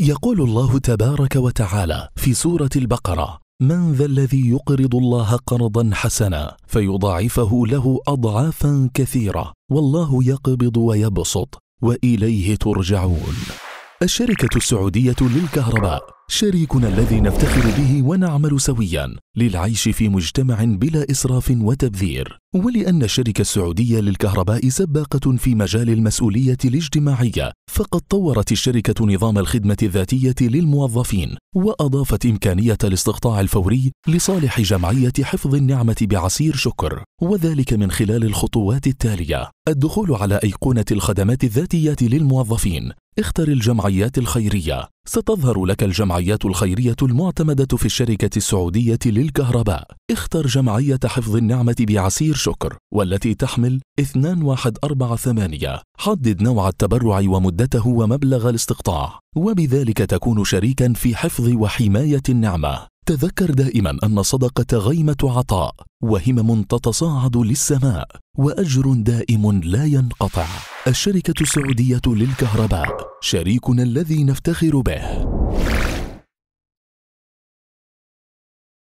يقول الله تبارك وتعالى في سورة البقرة من ذا الذي يقرض الله قرضا حسنا فيضاعفه له أضعافا كثيرة والله يقبض ويبسط وإليه ترجعون الشركة السعودية للكهرباء شريكنا الذي نفتخر به ونعمل سويا للعيش في مجتمع بلا إسراف وتبذير ولأن الشركة السعودية للكهرباء سباقة في مجال المسؤولية الاجتماعية فقد طورت الشركة نظام الخدمة الذاتية للموظفين وأضافت إمكانية الاستقطاع الفوري لصالح جمعية حفظ النعمة بعسير شكر وذلك من خلال الخطوات التالية الدخول على أيقونة الخدمات الذاتية للموظفين اختر الجمعيات الخيرية ستظهر لك الجمعيات الخيرية المعتمدة في الشركة السعودية للكهرباء اختر جمعية حفظ النعمة بعسير شكر والتي تحمل 2148 حدد نوع التبرع ومدته ومبلغ الاستقطاع وبذلك تكون شريكا في حفظ وحماية النعمة تذكر دائما أن الصدقة غيمة عطاء وهمم تتصاعد للسماء وأجر دائم لا ينقطع الشركة السعودية للكهرباء شريكنا الذي نفتخر به